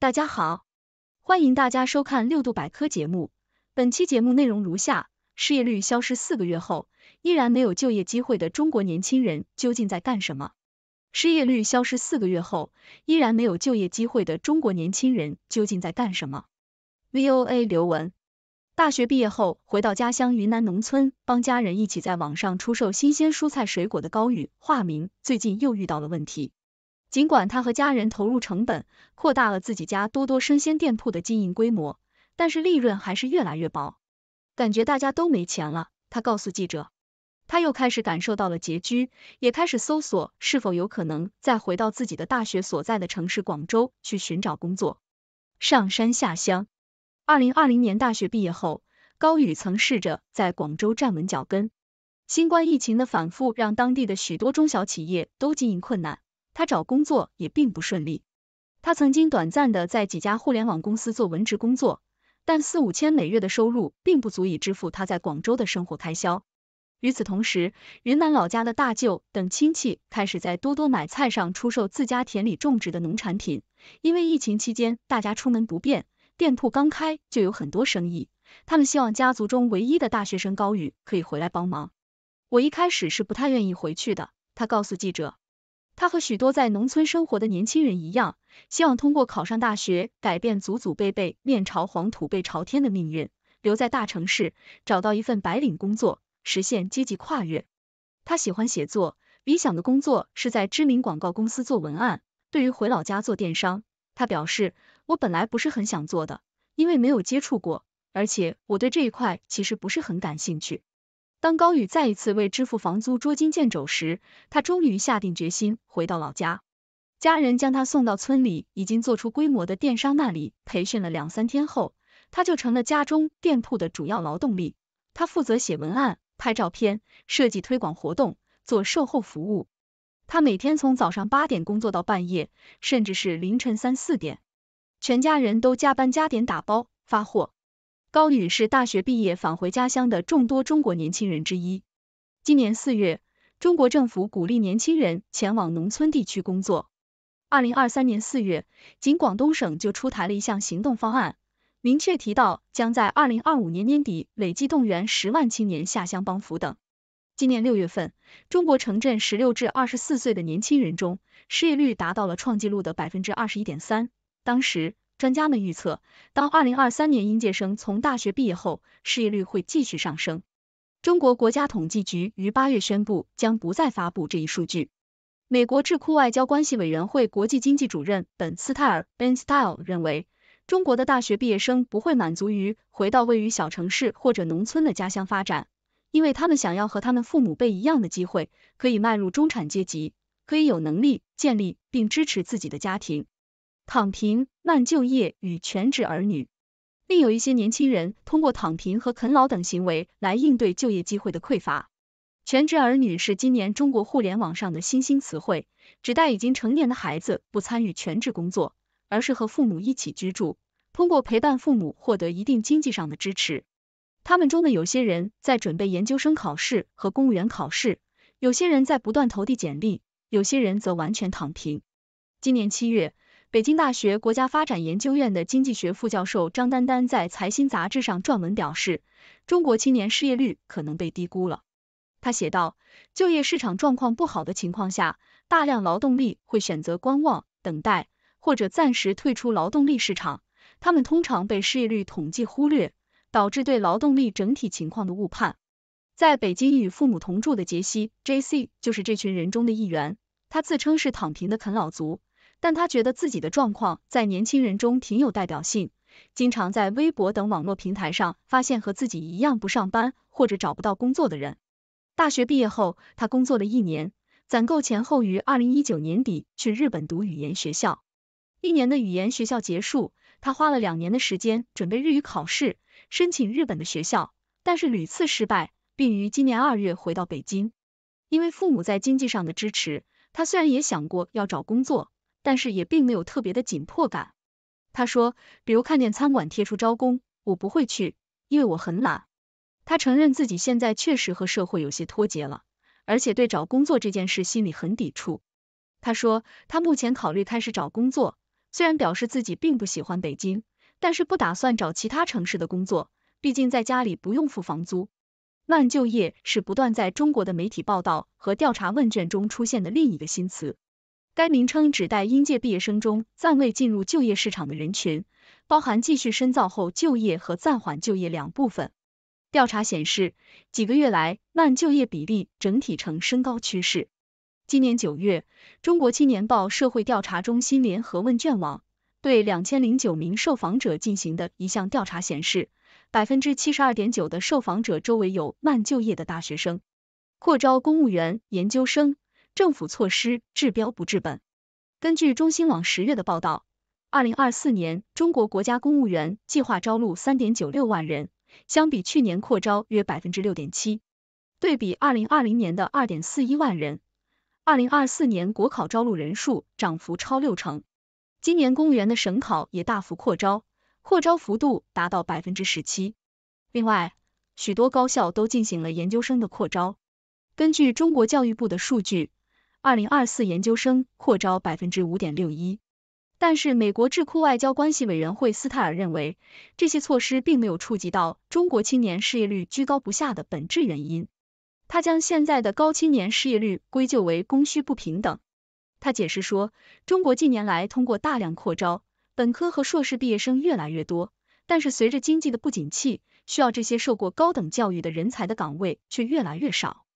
大家好，欢迎大家收看六度百科节目。本期节目内容如下：失业率消失四个月后，依然没有就业机会的中国年轻人究竟在干什么？失业率消失四个月后，依然没有就业机会的中国年轻人究竟在干什么？VOA 刘文，大学毕业后回到家乡云南农村，帮家人一起在网上出售新鲜蔬菜水果的高宇（化名）最近又遇到了问题。尽管他和家人投入成本，扩大了自己家多多生鲜店铺的经营规模，但是利润还是越来越薄，感觉大家都没钱了。他告诉记者，他又开始感受到了拮据，也开始搜索是否有可能再回到自己的大学所在的城市广州去寻找工作，上山下乡。二零二零年大学毕业后，高宇曾试着在广州站稳脚跟。新冠疫情的反复让当地的许多中小企业都经营困难。他找工作也并不顺利，他曾经短暂的在几家互联网公司做文职工作，但四五千每月的收入并不足以支付他在广州的生活开销。与此同时，云南老家的大舅等亲戚开始在多多买菜上出售自家田里种植的农产品，因为疫情期间大家出门不便，店铺刚开就有很多生意。他们希望家族中唯一的大学生高宇可以回来帮忙。我一开始是不太愿意回去的，他告诉记者。他和许多在农村生活的年轻人一样，希望通过考上大学改变祖祖辈辈面朝黄土背朝天的命运，留在大城市找到一份白领工作，实现阶级跨越。他喜欢写作，理想的工作是在知名广告公司做文案。对于回老家做电商，他表示，我本来不是很想做的，因为没有接触过，而且我对这一块其实不是很感兴趣。当高宇再一次为支付房租捉襟见肘时，他终于下定决心回到老家。家人将他送到村里已经做出规模的电商那里培训了两三天后，他就成了家中店铺的主要劳动力。他负责写文案、拍照片、设计推广活动、做售后服务。他每天从早上八点工作到半夜，甚至是凌晨三四点，全家人都加班加点打包发货。高宇是大学毕业返回家乡的众多中国年轻人之一。今年四月，中国政府鼓励年轻人前往农村地区工作。二零二三年四月，仅广东省就出台了一项行动方案，明确提到将在二零二五年年底累计动员十万青年下乡帮扶等。今年六月份，中国城镇十六至二十四岁的年轻人中，失业率达到了创纪录的百分之二十一点三。当时。专家们预测，当二零二三年，应届生从大学毕业后，失业率会继续上升。中国国家统计局于八月宣布，将不再发布这一数据。美国智库外交关系委员会国际经济主任本·斯泰尔 （Ben s t y l 认为，中国的大学毕业生不会满足于回到位于小城市或者农村的家乡发展，因为他们想要和他们父母辈一样的机会，可以迈入中产阶级，可以有能力建立并支持自己的家庭。躺平、慢就业与全职儿女，另有一些年轻人通过躺平和啃老等行为来应对就业机会的匮乏。全职儿女是今年中国互联网上的新兴词汇，指代已经成年的孩子不参与全职工作，而是和父母一起居住，通过陪伴父母获得一定经济上的支持。他们中的有些人在准备研究生考试和公务员考试，有些人在不断投递简历，有些人则完全躺平。今年七月。北京大学国家发展研究院的经济学副教授张丹丹在财新杂志上撰文表示，中国青年失业率可能被低估了。他写道，就业市场状况不好的情况下，大量劳动力会选择观望、等待或者暂时退出劳动力市场，他们通常被失业率统计忽略，导致对劳动力整体情况的误判。在北京与父母同住的杰西 （J.C.） 就是这群人中的一员，他自称是“躺平”的啃老族。但他觉得自己的状况在年轻人中挺有代表性，经常在微博等网络平台上发现和自己一样不上班或者找不到工作的人。大学毕业后，他工作了一年，攒够钱后于二零一九年底去日本读语言学校。一年的语言学校结束，他花了两年的时间准备日语考试，申请日本的学校，但是屡次失败，并于今年二月回到北京。因为父母在经济上的支持，他虽然也想过要找工作。但是也并没有特别的紧迫感。他说，比如看见餐馆贴出招工，我不会去，因为我很懒。他承认自己现在确实和社会有些脱节了，而且对找工作这件事心里很抵触。他说，他目前考虑开始找工作，虽然表示自己并不喜欢北京，但是不打算找其他城市的工作，毕竟在家里不用付房租。慢就业是不断在中国的媒体报道和调查问卷中出现的另一个新词。该名称指代应届毕业生中暂未进入就业市场的人群，包含继续深造后就业和暂缓就业两部分。调查显示，几个月来慢就业比例整体呈升高趋势。今年九月，中国青年报社会调查中心联合问卷网对两千零九名受访者进行的一项调查显示，百分之七十二点九的受访者周围有慢就业的大学生、扩招公务员、研究生。政府措施治标不治本。根据中新网十月的报道，二零二四年中国国家公务员计划招录三点九六万人，相比去年扩招约百分之六点七。对比二零二零年的二点四一万人，二零二四年国考招录人数涨幅超六成。今年公务员的省考也大幅扩招，扩招幅度达到百分之十七。另外，许多高校都进行了研究生的扩招。根据中国教育部的数据，二零二四研究生扩招百分之五点六一，但是美国智库外交关系委员会斯泰尔认为，这些措施并没有触及到中国青年失业率居高不下的本质原因。他将现在的高青年失业率归咎为供需不平等。他解释说，中国近年来通过大量扩招，本科和硕士毕业生越来越多，但是随着经济的不景气，需要这些受过高等教育的人才的岗位却越来越少。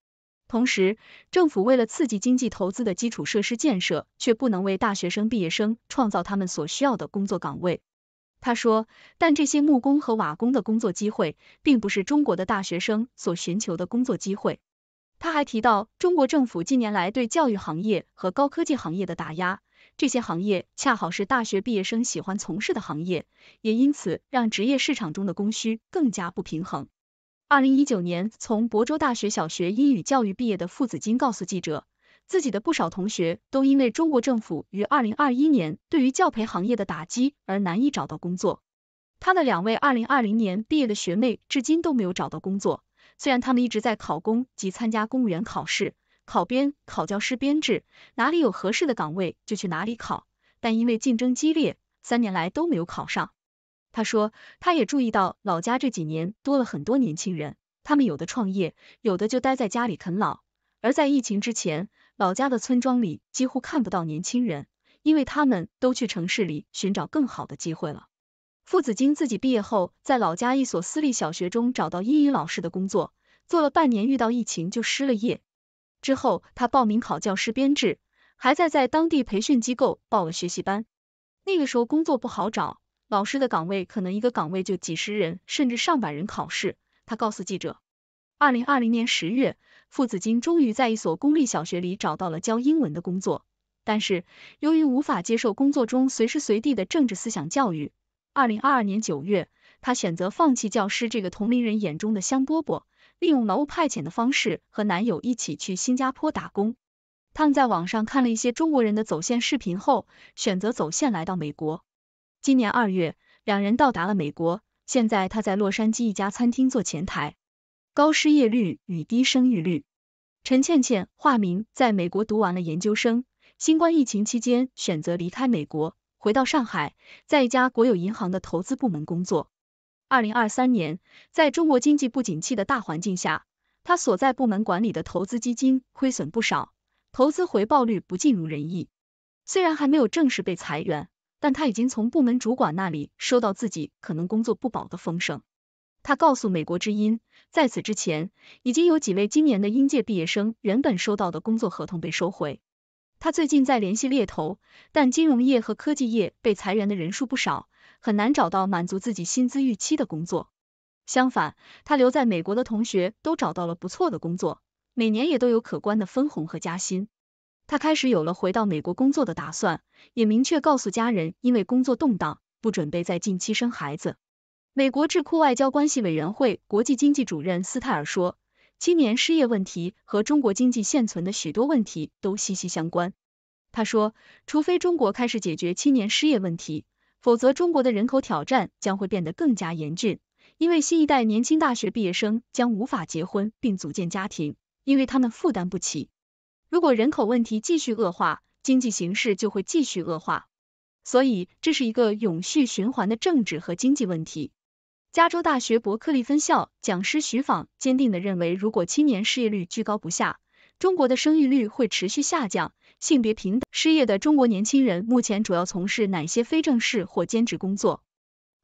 同时，政府为了刺激经济投资的基础设施建设，却不能为大学生毕业生创造他们所需要的工作岗位。他说，但这些木工和瓦工的工作机会，并不是中国的大学生所寻求的工作机会。他还提到，中国政府近年来对教育行业和高科技行业的打压，这些行业恰好是大学毕业生喜欢从事的行业，也因此让职业市场中的供需更加不平衡。二零一九年从亳州大学小学英语教育毕业的付子金告诉记者，自己的不少同学都因为中国政府于二零二一年对于教培行业的打击而难以找到工作。他的两位二零二零年毕业的学妹至今都没有找到工作，虽然他们一直在考公及参加公务员考试、考编、考教师编制，哪里有合适的岗位就去哪里考，但因为竞争激烈，三年来都没有考上。他说，他也注意到老家这几年多了很多年轻人，他们有的创业，有的就待在家里啃老。而在疫情之前，老家的村庄里几乎看不到年轻人，因为他们都去城市里寻找更好的机会了。付子金自己毕业后，在老家一所私立小学中找到英语老师的工作，做了半年，遇到疫情就失了业。之后他报名考教师编制，还在在当地培训机构报了学习班。那个时候工作不好找。老师的岗位可能一个岗位就几十人，甚至上百人考试。他告诉记者，二零二零年十月，付子金终于在一所公立小学里找到了教英文的工作。但是由于无法接受工作中随时随地的政治思想教育，二零二二年九月，他选择放弃教师这个同龄人眼中的香饽饽，利用劳务派遣的方式和男友一起去新加坡打工。他们在网上看了一些中国人的走线视频后，选择走线来到美国。今年二月，两人到达了美国。现在他在洛杉矶一家餐厅做前台。高失业率与低生育率。陈倩倩（化名）在美国读完了研究生，新冠疫情期间选择离开美国，回到上海，在一家国有银行的投资部门工作。二零二三年，在中国经济不景气的大环境下，他所在部门管理的投资基金亏损不少，投资回报率不尽如人意。虽然还没有正式被裁员。但他已经从部门主管那里收到自己可能工作不保的风声。他告诉美国之音，在此之前，已经有几位今年的应届毕业生原本收到的工作合同被收回。他最近在联系猎头，但金融业和科技业被裁员的人数不少，很难找到满足自己薪资预期的工作。相反，他留在美国的同学都找到了不错的工作，每年也都有可观的分红和加薪。他开始有了回到美国工作的打算，也明确告诉家人，因为工作动荡，不准备在近期生孩子。美国智库外交关系委员会国际经济主任斯泰尔说，青年失业问题和中国经济现存的许多问题都息息相关。他说，除非中国开始解决青年失业问题，否则中国的人口挑战将会变得更加严峻，因为新一代年轻大学毕业生将无法结婚并组建家庭，因为他们负担不起。如果人口问题继续恶化，经济形势就会继续恶化，所以这是一个永续循环的政治和经济问题。加州大学伯克利分校讲师徐访坚定地认为，如果青年失业率居高不下，中国的生育率会持续下降。性别平等失业的中国年轻人目前主要从事哪些非正式或兼职工作？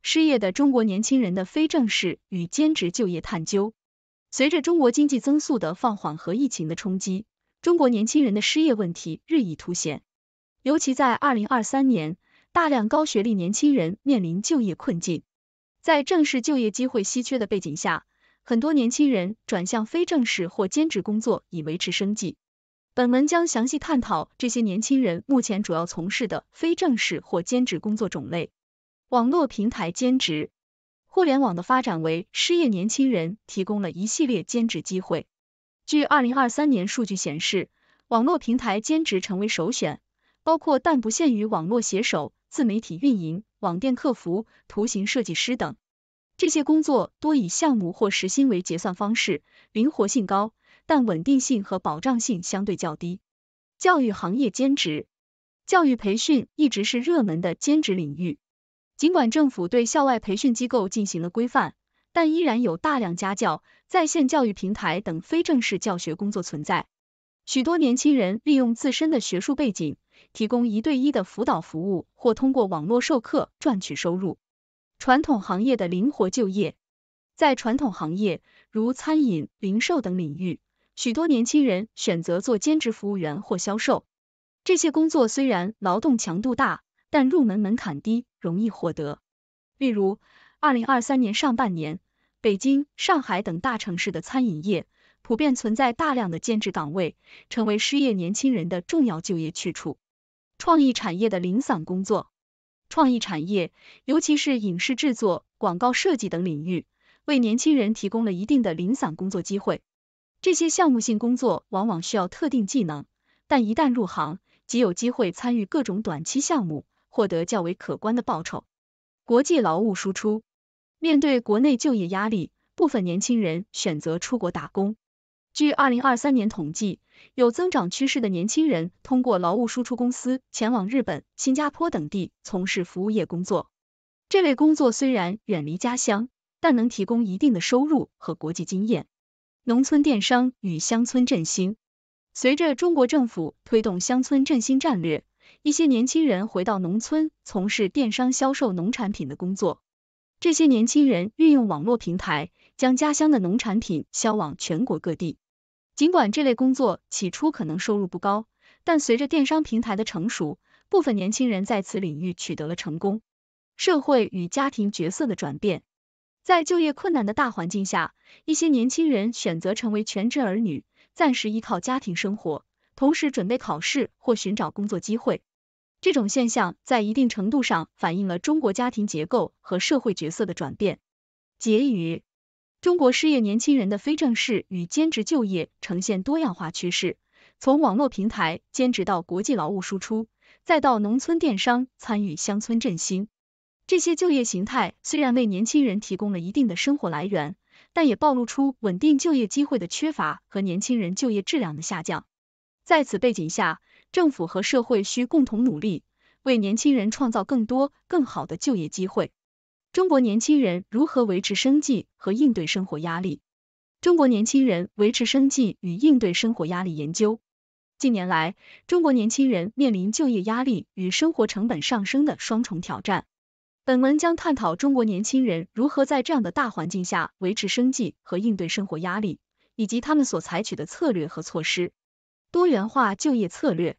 失业的中国年轻人的非正式与兼职就业探究。随着中国经济增速的放缓和疫情的冲击。中国年轻人的失业问题日益凸显，尤其在二零二三年，大量高学历年轻人面临就业困境。在正式就业机会稀缺的背景下，很多年轻人转向非正式或兼职工作以维持生计。本文将详细探讨这些年轻人目前主要从事的非正式或兼职工作种类。网络平台兼职，互联网的发展为失业年轻人提供了一系列兼职机会。据二零二三年数据显示，网络平台兼职成为首选，包括但不限于网络写手、自媒体运营、网店客服、图形设计师等。这些工作多以项目或时薪为结算方式，灵活性高，但稳定性和保障性相对较低。教育行业兼职，教育培训一直是热门的兼职领域，尽管政府对校外培训机构进行了规范。但依然有大量家教、在线教育平台等非正式教学工作存在。许多年轻人利用自身的学术背景，提供一对一的辅导服务，或通过网络授课赚取收入。传统行业的灵活就业，在传统行业如餐饮、零售等领域，许多年轻人选择做兼职服务员或销售。这些工作虽然劳动强度大，但入门门槛低，容易获得。例如，二零二三年上半年，北京、上海等大城市的餐饮业普遍存在大量的兼职岗位，成为失业年轻人的重要就业去处。创意产业的零散工作，创意产业尤其是影视制作、广告设计等领域，为年轻人提供了一定的零散工作机会。这些项目性工作往往需要特定技能，但一旦入行，即有机会参与各种短期项目，获得较为可观的报酬。国际劳务输出。面对国内就业压力，部分年轻人选择出国打工。据二零二三年统计，有增长趋势的年轻人通过劳务输出公司前往日本、新加坡等地从事服务业工作。这类工作虽然远离家乡，但能提供一定的收入和国际经验。农村电商与乡村振兴。随着中国政府推动乡村振兴战略，一些年轻人回到农村从事电商销售农产品的工作。这些年轻人运用网络平台，将家乡的农产品销往全国各地。尽管这类工作起初可能收入不高，但随着电商平台的成熟，部分年轻人在此领域取得了成功。社会与家庭角色的转变，在就业困难的大环境下，一些年轻人选择成为全职儿女，暂时依靠家庭生活，同时准备考试或寻找工作机会。这种现象在一定程度上反映了中国家庭结构和社会角色的转变。结语：中国失业年轻人的非正式与兼职就业呈现多样化趋势，从网络平台兼职到国际劳务输出，再到农村电商参与乡村振兴，这些就业形态虽然为年轻人提供了一定的生活来源，但也暴露出稳定就业机会的缺乏和年轻人就业质量的下降。在此背景下，政府和社会需共同努力，为年轻人创造更多更好的就业机会。中国年轻人如何维持生计和应对生活压力？中国年轻人维持生计与应对生活压力研究。近年来，中国年轻人面临就业压力与生活成本上升的双重挑战。本文将探讨中国年轻人如何在这样的大环境下维持生计和应对生活压力，以及他们所采取的策略和措施。多元化就业策略，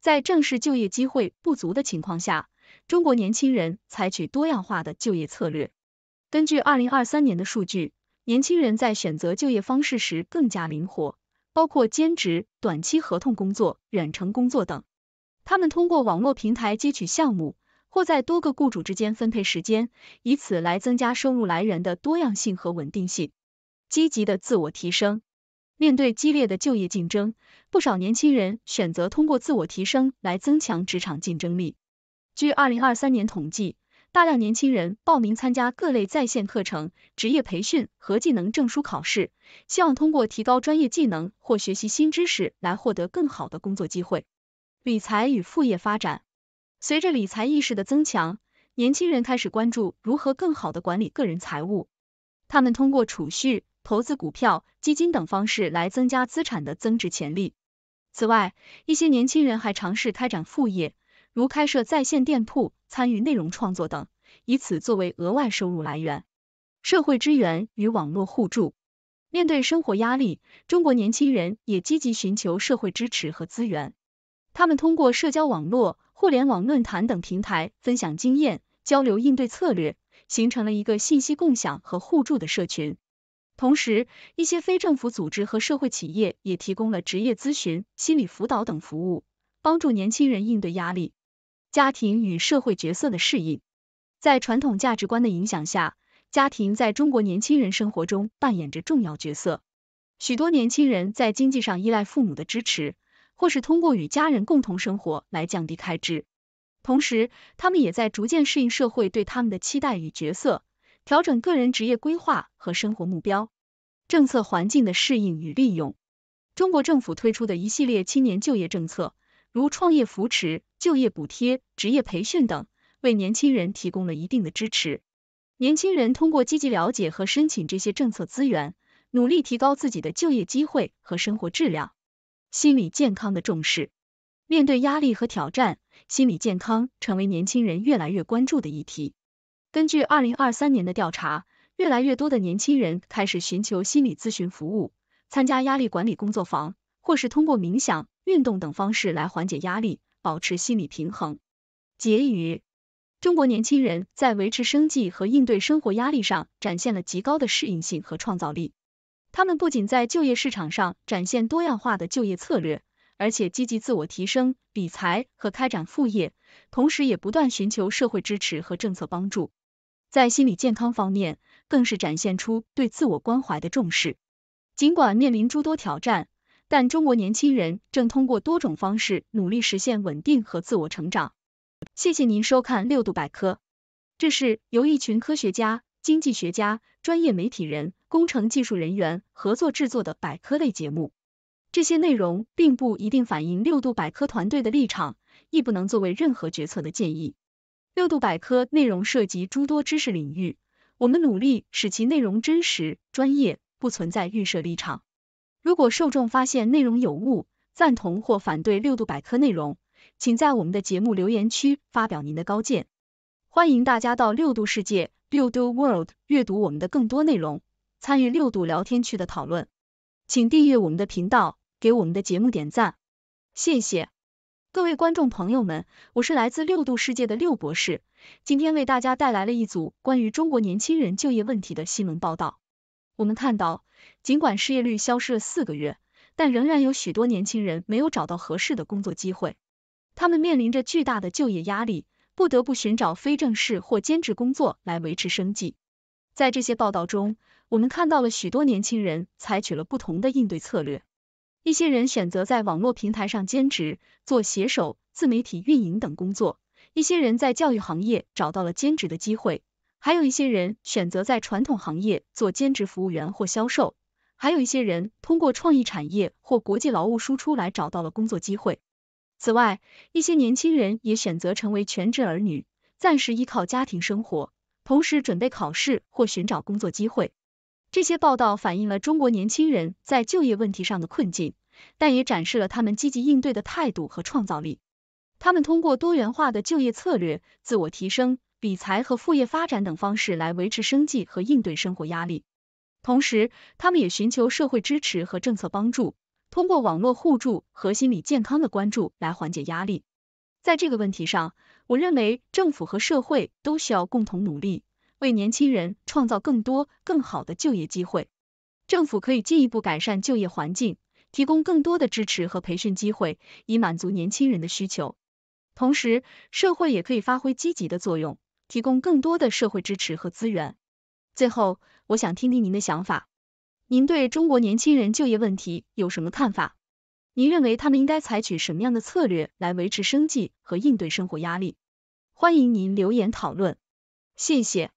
在正式就业机会不足的情况下，中国年轻人采取多样化的就业策略。根据二零二三年的数据，年轻人在选择就业方式时更加灵活，包括兼职、短期合同工作、远程工作等。他们通过网络平台接取项目，或在多个雇主之间分配时间，以此来增加收入来源的多样性和稳定性。积极的自我提升。面对激烈的就业竞争，不少年轻人选择通过自我提升来增强职场竞争力。据二零二三年统计，大量年轻人报名参加各类在线课程、职业培训和技能证书考试，希望通过提高专业技能或学习新知识来获得更好的工作机会。理财与副业发展，随着理财意识的增强，年轻人开始关注如何更好的管理个人财务。他们通过储蓄。投资股票、基金等方式来增加资产的增值潜力。此外，一些年轻人还尝试开展副业，如开设在线店铺、参与内容创作等，以此作为额外收入来源。社会资源与网络互助，面对生活压力，中国年轻人也积极寻求社会支持和资源。他们通过社交网络、互联网论坛等平台分享经验、交流应对策略，形成了一个信息共享和互助的社群。同时，一些非政府组织和社会企业也提供了职业咨询、心理辅导等服务，帮助年轻人应对压力、家庭与社会角色的适应。在传统价值观的影响下，家庭在中国年轻人生活中扮演着重要角色。许多年轻人在经济上依赖父母的支持，或是通过与家人共同生活来降低开支。同时，他们也在逐渐适应社会对他们的期待与角色。调整个人职业规划和生活目标，政策环境的适应与利用。中国政府推出的一系列青年就业政策，如创业扶持、就业补贴、职业培训等，为年轻人提供了一定的支持。年轻人通过积极了解和申请这些政策资源，努力提高自己的就业机会和生活质量。心理健康的重视，面对压力和挑战，心理健康成为年轻人越来越关注的议题。根据二零二三年的调查，越来越多的年轻人开始寻求心理咨询服务，参加压力管理工作坊，或是通过冥想、运动等方式来缓解压力，保持心理平衡。结语：中国年轻人在维持生计和应对生活压力上展现了极高的适应性和创造力。他们不仅在就业市场上展现多样化的就业策略，而且积极自我提升、理财和开展副业，同时也不断寻求社会支持和政策帮助。在心理健康方面，更是展现出对自我关怀的重视。尽管面临诸多挑战，但中国年轻人正通过多种方式努力实现稳定和自我成长。谢谢您收看六度百科，这是由一群科学家、经济学家、专业媒体人、工程技术人员合作制作的百科类节目。这些内容并不一定反映六度百科团队的立场，亦不能作为任何决策的建议。六度百科内容涉及诸多知识领域，我们努力使其内容真实、专业，不存在预设立场。如果受众发现内容有误、赞同或反对六度百科内容，请在我们的节目留言区发表您的高见。欢迎大家到六度世界（六度 World） 阅读我们的更多内容，参与六度聊天区的讨论。请订阅我们的频道，给我们的节目点赞，谢谢。各位观众朋友们，我是来自六度世界的六博士，今天为大家带来了一组关于中国年轻人就业问题的新闻报道。我们看到，尽管失业率消失了四个月，但仍然有许多年轻人没有找到合适的工作机会，他们面临着巨大的就业压力，不得不寻找非正式或兼职工作来维持生计。在这些报道中，我们看到了许多年轻人采取了不同的应对策略。一些人选择在网络平台上兼职，做写手、自媒体运营等工作；一些人在教育行业找到了兼职的机会；还有一些人选择在传统行业做兼职服务员或销售；还有一些人通过创意产业或国际劳务输出来找到了工作机会。此外，一些年轻人也选择成为全职儿女，暂时依靠家庭生活，同时准备考试或寻找工作机会。这些报道反映了中国年轻人在就业问题上的困境，但也展示了他们积极应对的态度和创造力。他们通过多元化的就业策略、自我提升、理财和副业发展等方式来维持生计和应对生活压力。同时，他们也寻求社会支持和政策帮助，通过网络互助和心理健康的关注来缓解压力。在这个问题上，我认为政府和社会都需要共同努力。为年轻人创造更多更好的就业机会，政府可以进一步改善就业环境，提供更多的支持和培训机会，以满足年轻人的需求。同时，社会也可以发挥积极的作用，提供更多的社会支持和资源。最后，我想听听您的想法，您对中国年轻人就业问题有什么看法？您认为他们应该采取什么样的策略来维持生计和应对生活压力？欢迎您留言讨论，谢谢。